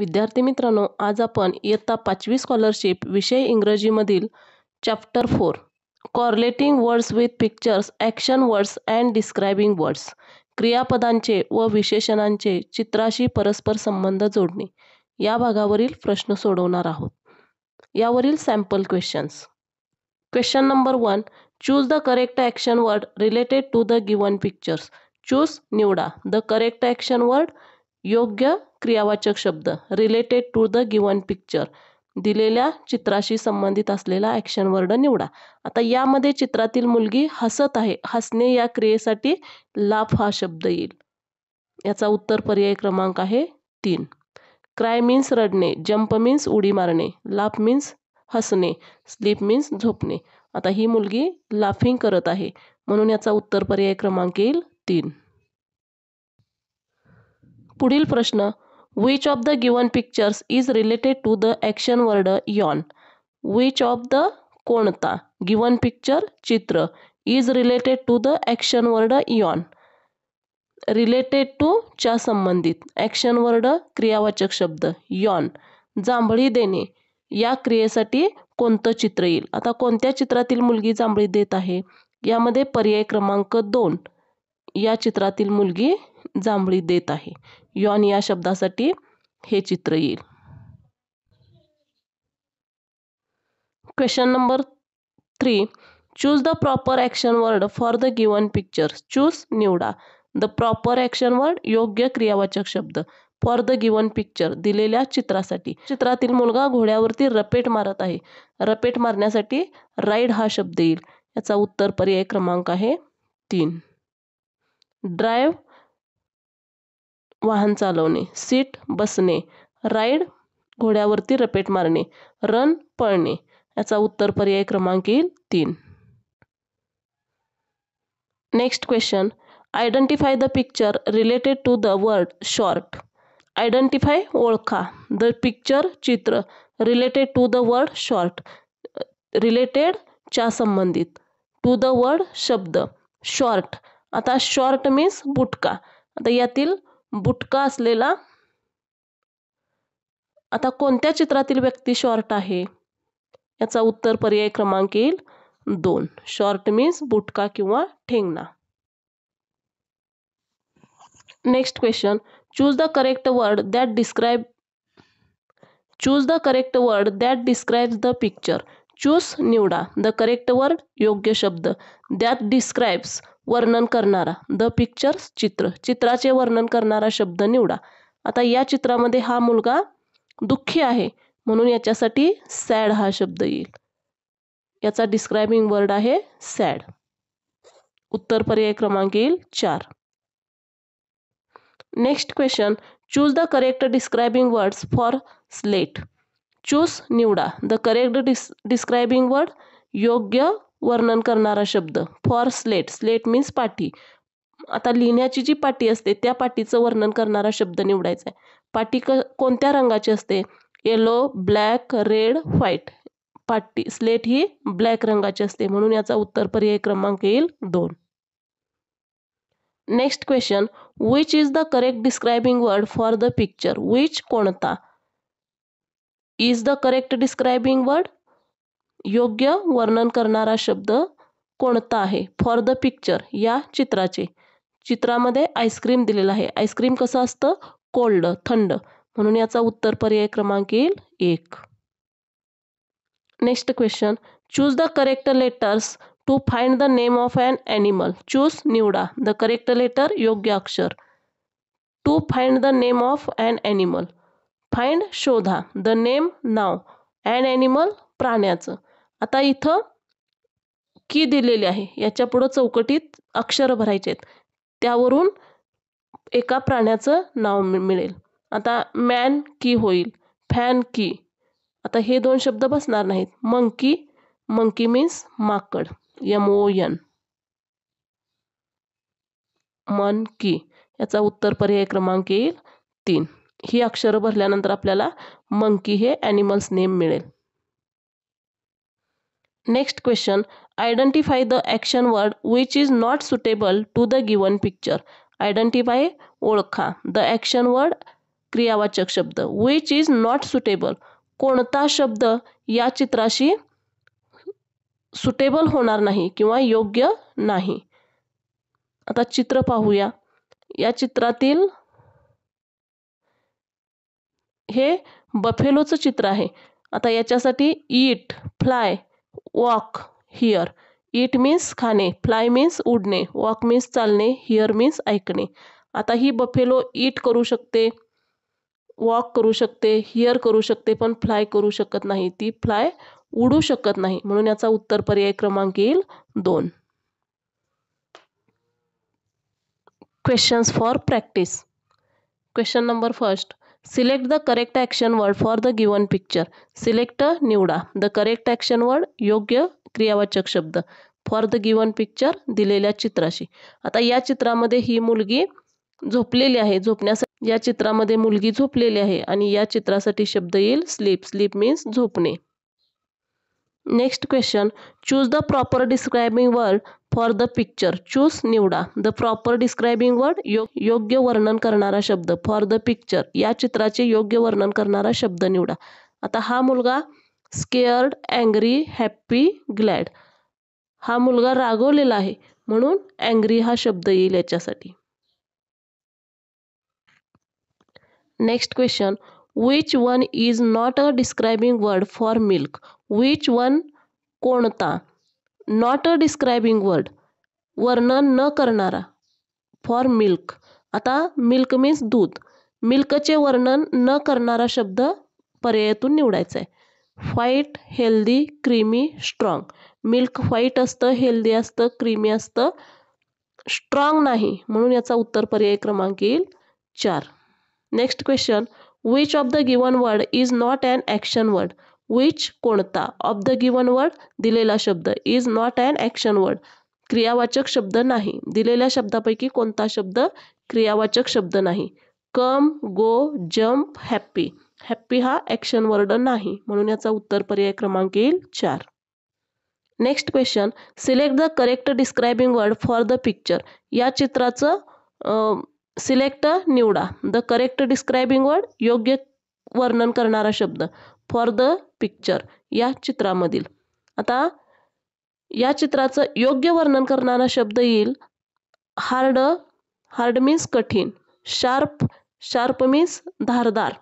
विद्यार्थी मित्रांनो आज आपण इयत्ता पाचवी स्कॉलरशिप विषय इंग्रजीमधील chapter four correlating words with pictures action words and describing words क्रियापदांचे व विशेषणांचे चित्राशी परस्पर संबंध जोडणे या भागावरील प्रश्न सोडवणार आहोत यावरील sample questions question number one choose the correct action word related to the given pictures choose निवडा द करेक्ट ॲक्शन वर्ड योग्य क्रियावाचक शब्द related to the given picture दिलेल्या चित्राशी संबंधित असलेला ॲक्शन वर्ड निवडा आता यामध्ये चित्रातील मुलगी हसत आहे हसणे या क्रियेसाठी लाफ हा शब्द येईल याचा उत्तर पर्याय क्रमांक आहे तीन क्राय मीन्स रडणे जंप मीन्स उडी मारणे लाफ मीन्स हसणे स्लीप मीन्स झोपणे आता ही मुलगी लाफिंग करत आहे म्हणून याचा उत्तर पर्याय क्रमांक येईल तीन पुढील प्रश्न which of the given pictures is related to the action word yawn which of the कोणता गिवन पिक्चर चित्र is related to the action word yawn related to च्या संबंधित ॲक्शन वर्ड क्रियावाचक शब्द यॉन जांभळी देणे या क्रियेसाठी कोणतं चित्र येईल आता कोणत्या चित्रातील मुलगी जांभळी देत आहे यामध्ये पर्याय क्रमांक दोन या चित्रातील मुलगी जांभळी देत आहे यॉन या शब्दासाठी हे चित्र येईल question number three choose the proper action word for the given picture choose निवडा द प्रॉपर ॲक्शन वर्ड योग्य क्रियावाचक शब्द फॉर द गिवन पिक्चर दिलेल्या चित्रासाठी चित्रातील मुलगा घोड्यावरती रपेट मारत आहे रपेट मारण्यासाठी राईड हा शब्द येईल याचा उत्तर पर्याय क्रमांक आहे तीन ड्राईव्ह वाहन चालवणे सीट बसणे राईड घोड्यावरती रपेट मारणे रन पळणे याचा उत्तर पर्याय क्रमांक येईल तीन next question identify the picture related to the word short identify ओळखा द पिक्चर चित्र related to the word short related च्या संबंधित टू द वर्ड शब्द शॉर्ट आता शॉर्ट मीन्स बुटका आता यातील बुटका असलेला आता कोणत्या चित्रातील व्यक्ती शॉर्ट आहे याचा उत्तर पर्याय क्रमांक येईल दोन शॉर्ट मीन्स बुटका किंवा ठेंगणा next question choose the correct word that describe choose the correct word that describes the picture choose निवडा द करेक्ट वर्ड योग्य शब्द दॅट डिस्क्राईब्स वर्णन करणारा द पिक्चर्स चित्र चित्राचे वर्णन करणारा शब्द निवडा आता या चित्रामध्ये हा मुलगा दुःखी आहे म्हणून याच्यासाठी सॅड हा शब्द येईल याचा डिस्क्राईबिंग वर्ड आहे सॅड उत्तर पर्याय क्रमांक येईल चार next question choose the correct describing words for slate choose निवडा the correct dis describing word योग्य वर्णन करणारा शब्द फॉर स्लेट स्लेट मीन्स पाठी आता लिहिण्याची जी पाटी असते त्या पाठीचं वर्णन करणारा शब्द निवडायचा आहे पाठी क कोणत्या रंगाची असते येलो ब्लॅक रेड व्हाईट पाटी स्लेट ही ब्लॅक रंगाची असते म्हणून याचा उत्तर पर्याय क्रमांक येईल दोन next question which is the correct describing word for the picture which कोणता is the correct describing word योग्य वर्णन करणारा शब्द कोणता आहे फॉर द पिक्चर या चित्राचे चित्रामध्ये आईस्क्रीम दिलेलं आहे आईस्क्रीम कसं असतं कोल्ड थंड म्हणून याचा उत्तर पर्याय क्रमांक येईल एक next question choose the correct letters to find the name of an animal choose निवडा द करेक्ट लेटर योग्य अक्षर to find the name of an animal find शोधा द नेम नाव अँड ॲनिमल प्राण्याचं आता इथं की दिलेली आहे याच्या चौकटीत अक्षर भरायचे आहेत त्यावरून एका प्राण्याचं नाव मिळेल आता मॅन की होईल फॅन की आता हे दोन शब्द बसणार नाहीत मंकी मंकी मीन्स माकड M O N monkey याचा उत्तर पर्याय क्रमांक येईल तीन ही अक्षरं भरल्यानंतर आपल्याला मंकी हे ॲनिमल्स नेम मिळेल next question identify the action word which is not suitable to the given picture identify ओळखा द ॲक्शन वर्ड क्रियावाचक शब्द विच इज नॉट सुटेबल कोणता शब्द या चित्राशी सुटेबल होणार नाही किंवा योग्य नाही आता चित्र पाहूया या चित्रातील हे बफेलोचं चित्र आहे आता याच्यासाठी eat fly walk hear eat means खाणे फ्लाय मीन्स उडणे वॉक मीन्स चालणे हिअर मीन्स ऐकणे आता ही बफेलो ईट करू शकते वॉक करू शकते हिअर करू शकते पण फ्लाय करू शकत नाही ती फ्लाय उडू शकत नाही म्हणून याचा उत्तर पर्याय क्रमांक येईल दोन questions for practice question number first select the correct action word for the given picture select निवडा द करेक्ट ॲक्शन वर्ड योग्य क्रियावाचक शब्द फॉर द गिवन पिक्चर दिलेल्या चित्राशी आता या चित्रामध्ये ही मुलगी झोपलेली आहे झोपण्यासाठी या चित्रामध्ये मुलगी झोपलेली आहे आणि या चित्रासाठी शब्द येईल स्लीप स्लीप मीन्स झोपणे next question choose the proper describing word for the picture choose निवडा द प्रॉपर डिस्क्रायबिंग वर्ड योग्य वर्णन करणारा शब्द फॉर द पिक्चर या चित्राचे योग्य वर्णन करणारा शब्द निवडा आता हा मुलगा स्केअर्ड अँग्री हॅप्पी ग्लॅड हा मुलगा रागवलेला आहे म्हणून अँग्री हा शब्द येईल याच्यासाठी next question which one is not a describing word for milk which one कोणता नॉट अ डिस्क्रायबिंग वर्ड वर्णन न करणारा फॉर मिल्क आता मिल्क मीन्स दूध मिल्कचे वर्णन न करणारा शब्द पर्यायातून निवडायचा आहे white healthy creamy strong milk white असतं हेल्दी असतं क्रीमी असतं स्ट्रॉंग नाही म्हणून याचा उत्तर पर्याय क्रमांक येईल चार next question which of the given word is not and action word which कोणता ऑफ द गिवन वर्ड दिलेला शब्द is not an action word क्रियावाचक शब्द नाही दिलेल्या शब्दापैकी कोणता शब्द क्रियावाचक शब्द नाही come go jump happy happy हा ॲक्शन वर्ड नाही म्हणून याचा उत्तर पर्याय क्रमांक येईल चार next question select the correct describing word for the picture या चित्राचं सिलेक्ट निवडा द करेक्ट डिस्क्राईबिंग वर्ड योग्य वर्णन करणारा शब्द फॉर द पिक्चर या चित्रामधील आता या चित्राचं योग्य वर्णन करणारा शब्द येईल हार्ड हार्ड मीन्स कठीण शार्प शार्प मीन्स धारदार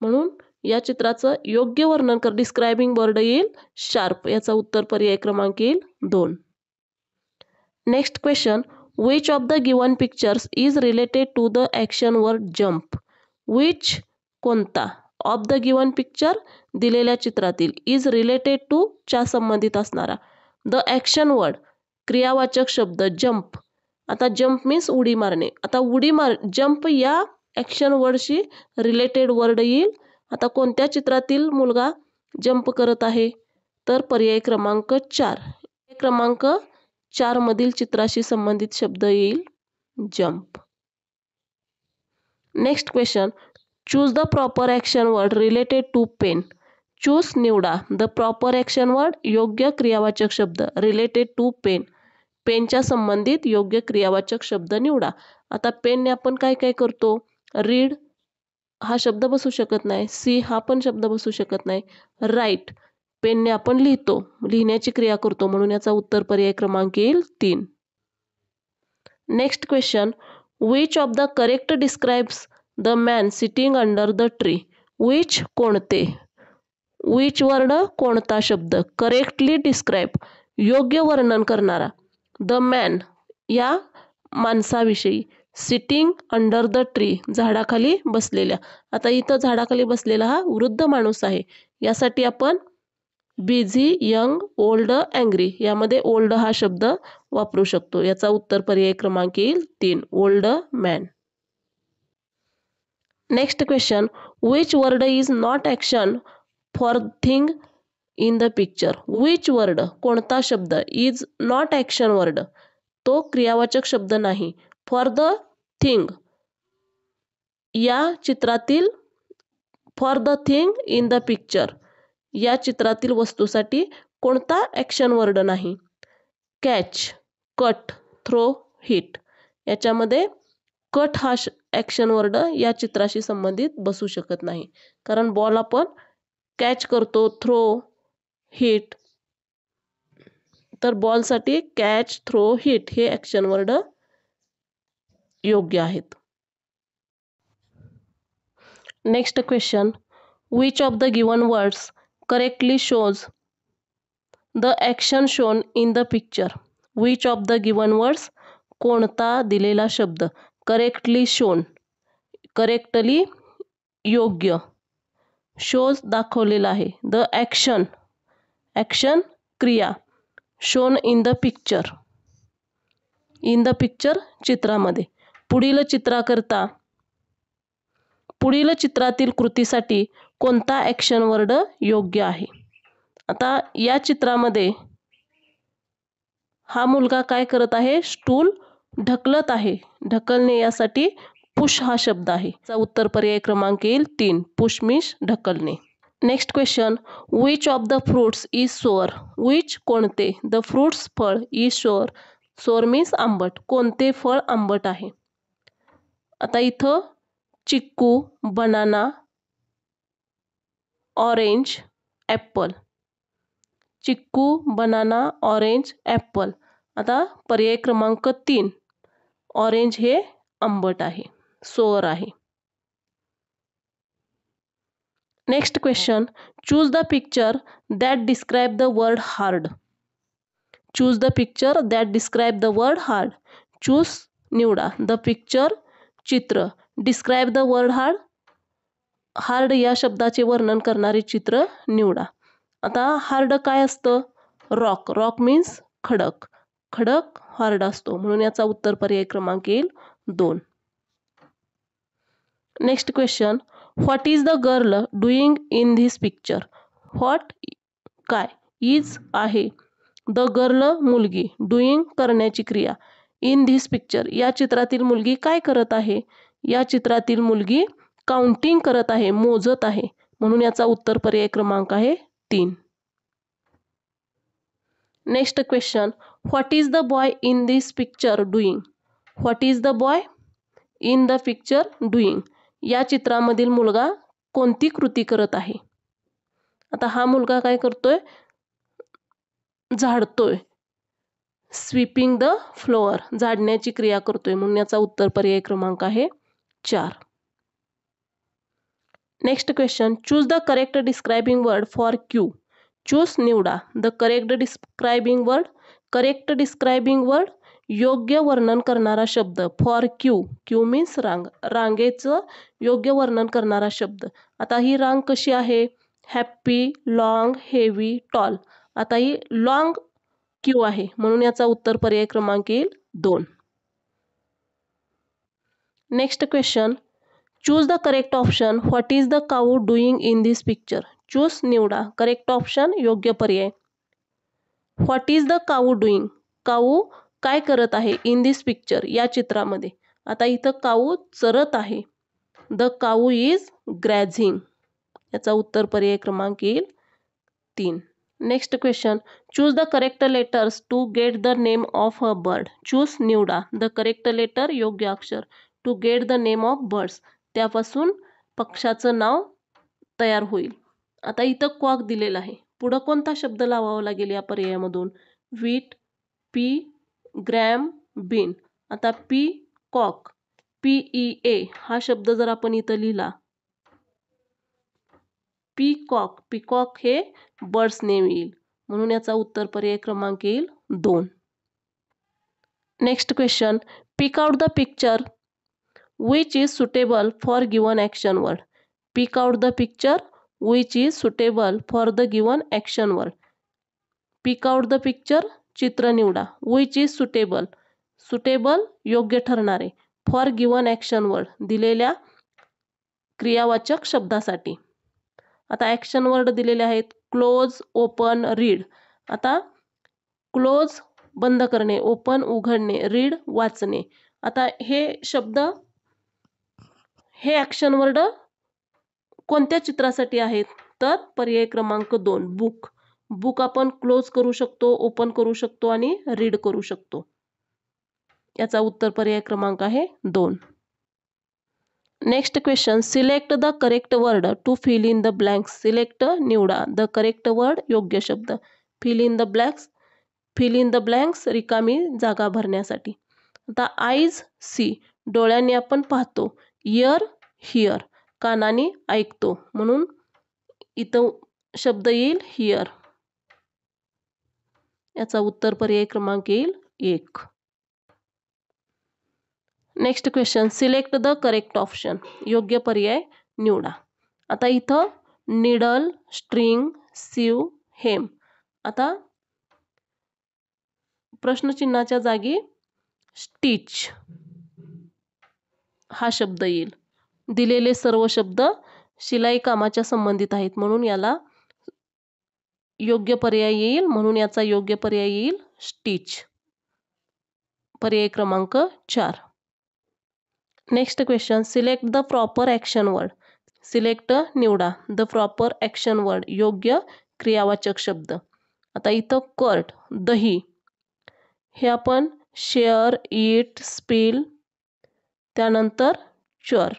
म्हणून या चित्राचं योग्य वर्णन कर डिस्क्राईबिंग वर्ड येईल शार्प याचा उत्तर पर्याय क्रमांक येईल दोन next question which of the given pictures is related to the action word jump which कोणता ऑफ द गिवन पिक्चर दिलेल्या चित्रातील इज रिलेटेड टू च्या संबंधित असणारा द ॲक्शन वर्ड क्रियावाचक शब्द जंप आता जंप मीन्स उडी मारणे आता उडी मार जंप या ॲक्शन वर्डशी रिलेटेड वर्ड येईल आता कोणत्या चित्रातील मुलगा जंप करत आहे तर पर्याय क्रमांक चार क्रमांक चार मधील चित्राशी संबंधित शब्द येईल jump next question choose the proper action word related to pen choose निवडा द प्रॉपर ॲक्शन वर्ड योग्य क्रियावाचक शब्द रिलेटेड टू पेन पेनच्या संबंधित योग्य क्रियावाचक शब्द निवडा आता पेनने आपण काय काय करतो रीड हा शब्द बसू शकत नाही सी हा पण शब्द बसू शकत नाही राईट पेनने आपण लिहितो लिहिण्याची क्रिया करतो म्हणून याचा उत्तर पर्याय क्रमांक येईल तीन next question which of the correct describes the man sitting under the tree which कोणते विच वर्ण कोणता शब्द करेक्टली डिस्क्राईब योग्य वर्णन करणारा द मॅन या माणसाविषयी सिटिंग अंडर द ट्री झाडाखाली बसलेल्या आता इथं झाडाखाली बसलेला हा वृद्ध माणूस आहे यासाठी आपण बिझी यंग ओल्ड अँग्री यामध्ये ओल्ड हा शब्द वापरू शकतो याचा उत्तर पर्याय क्रमांक येईल तीन old man next question which word is not action for thing in the picture which word कोणता शब्द इज नॉट ॲक्शन वर्ड तो क्रियावाचक शब्द नाही फॉर द थिंग या चित्रातील for the thing in the picture या चित्रातील वस्तूसाठी कोणता ॲक्शन वर्ड नाही कॅच कट थ्रो हिट याच्यामध्ये कट हा ॲक्शन वर्ड या चित्राशी संबंधित बसू शकत नाही कारण बॉल आपण कॅच करतो थ्रो हिट तर बॉलसाठी कॅच थ्रो हिट हे ॲक्शन वर्ड योग्य आहेत next question which of the given words correctly shows the action shown in the picture which of the given words कोणता दिलेला शब्द करेक्टली शोन करेक्टली योग्य शोज दाखवलेला आहे द ॲक्शन ॲक्शन क्रिया shown in the picture in the picture चित्रामध्ये पुढील चित्राकरता पुढील चित्रातील कृतीसाठी कोणता ॲक्शन वर्ड योग्य आहे आता या चित्रामध्ये हा मुलगा काय करत आहे स्टूल ढकलत आहे ढकलणे यासाठी पुश हा शब्द आहे चा उत्तर पर्याय क्रमांक येईल तीन पुशमिश ढकलणे next question which of the fruits is sour which कोणते द फ्रुट्स फळ इज शोअर सोअर मीन्स आंबट कोणते फळ आंबट आहे आता इथं chikoo banana orange apple chikoo banana orange apple आता पर्याय क्रमांक तीन ऑरेंज हे आंबट आहे सोअर आहे next question choose the picture that describe the word hard choose the picture that describe the word hard choose निवडा द पिक्चर चित्र describe the word hard hard या शब्दाचे वर्णन करणारे चित्र निवडा आता हार्ड काय असतं रॉक रॉक मीन्स खडक खडक हार्ड असतो म्हणून याचा उत्तर पर्याय क्रमांक येईल दोन next question what is the girl doing in this picture what काय इज आहे द गर्ल मुलगी डुईंग करण्याची क्रिया इन धिस पिक्चर या चित्रातील मुलगी काय करत आहे या चित्रातील मुलगी काउंटिंग करत आहे मोजत आहे म्हणून याचा उत्तर पर्याय क्रमांक आहे तीन next question what is the boy in this picture doing what is the boy in the picture doing या चित्रामधील मुलगा कोणती कृती करत आहे आता हा मुलगा काय करतोय झाडतोय स्वीपिंग द फ्लोअर झाडण्याची क्रिया करतोय म्हणून याचा उत्तर पर्याय क्रमांक आहे चार next question choose the correct describing word for queue choose निवडा the correct describing word correct describing word योग्य वर्णन करणारा शब्द फॉर क्यू क्यू मीन्स रांग रांगेचं योग्य वर्णन करणारा शब्द आता ही रांग कशी आहे हॅप्पी लाँग हेवी टॉल आता ही लाँग क्यू आहे म्हणून याचा उत्तर पर्याय क्रमांक येईल दोन next question choose the correct option what is the cow doing in this picture choose निवडा करेक्ट ऑप्शन योग्य पर्याय what is the cow doing cow काय करत आहे इन दिस पिक्चर या चित्रामध्ये आता इथं काऊ चरत आहे द काऊ इज ग्रॅझिंग याचा उत्तर पर्याय क्रमांक येईल तीन next question choose the correct letters to get the name of a bird choose निवडा द करेक्ट लेटर योग्य अक्षर to get the name of birds त्यापासून पक्षाचं नाव तयार होईल आता इथं क्वाक दिलेला आहे पुढं कोणता शब्द लावावा लागेल या पर्यायामधून वीट पी ग्रॅम बिन आता peacock P E A हा शब्द जर आपण इथं लिहिला पीकॉक पिकॉक हे बर्ड्स नेम येईल म्हणून याचा उत्तर पर्याय क्रमांक येईल दोन next question pick out the picture which is suitable for given action word pick out the picture which is suitable for the given action word Pick out the picture चित्र निवडा विच इज सुटेबल सुटेबल योग्य ठरणारे for given action word दिलेल्या क्रियावाचक शब्दासाठी आता action word दिलेले आहेत close open read आता क्लोज बंद करणे ओपन उघडणे रीड वाचणे आता हे शब्द हे ॲक्शन वर्ड कोणत्या चित्रासाठी आहेत तर पर्याय क्रमांक दोन बुक बुक आपण क्लोज करू शकतो ओपन करू शकतो आणि रीड करू शकतो याचा उत्तर पर्याय क्रमांक आहे दोन next question select the correct word to fill in the blanks select निवडा द करेक्ट वर्ड योग्य शब्द fill in the blanks fill in the blanks रिकामी जागा भरण्यासाठी आता आईज सी डोळ्यांनी आपण पाहतो इयर हिअर कानाने ऐकतो म्हणून इथं शब्द येईल हिअर याचा उत्तर पर्याय क्रमांक येईल एक next question select the correct option योग्य पर्याय निवडा आता इथं निडल स्ट्रिंग सीव हेम आता प्रश्नचिन्हाच्या जागी स्टिच हा शब्द येईल दिलेले सर्व शब्द शिलाई कामाच्या संबंधित आहेत म्हणून याला योग्य पर्याय येईल म्हणून याचा योग्य पर्याय येईल स्टिच पर्याय क्रमांक चार next question select the proper action word select निवडा द प्रॉपर ॲक्शन वर्ड योग्य क्रियावाचक शब्द आता इथं कर्ट दही हे आपण शेअर इट स्पील त्यानंतर चर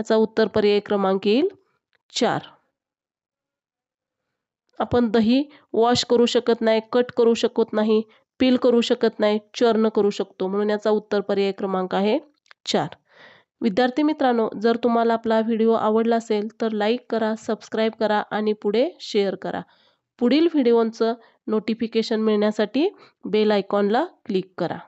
याचा उत्तर पर्याय क्रमांक येईल चार आपण दही वॉश करू शकत नाही कट करू शकत नाही पील करू शकत नाही चर्न करू शकतो म्हणून याचा उत्तर पर्याय क्रमांक आहे चार विद्यार्थी मित्रांनो जर तुम्हाला आपला व्हिडिओ आवडला असेल तर लाईक करा सबस्क्राईब करा आणि पुढे शेअर करा पुढील व्हिडिओंचं नोटिफिकेशन मिळण्यासाठी बेल आयकॉनला क्लिक करा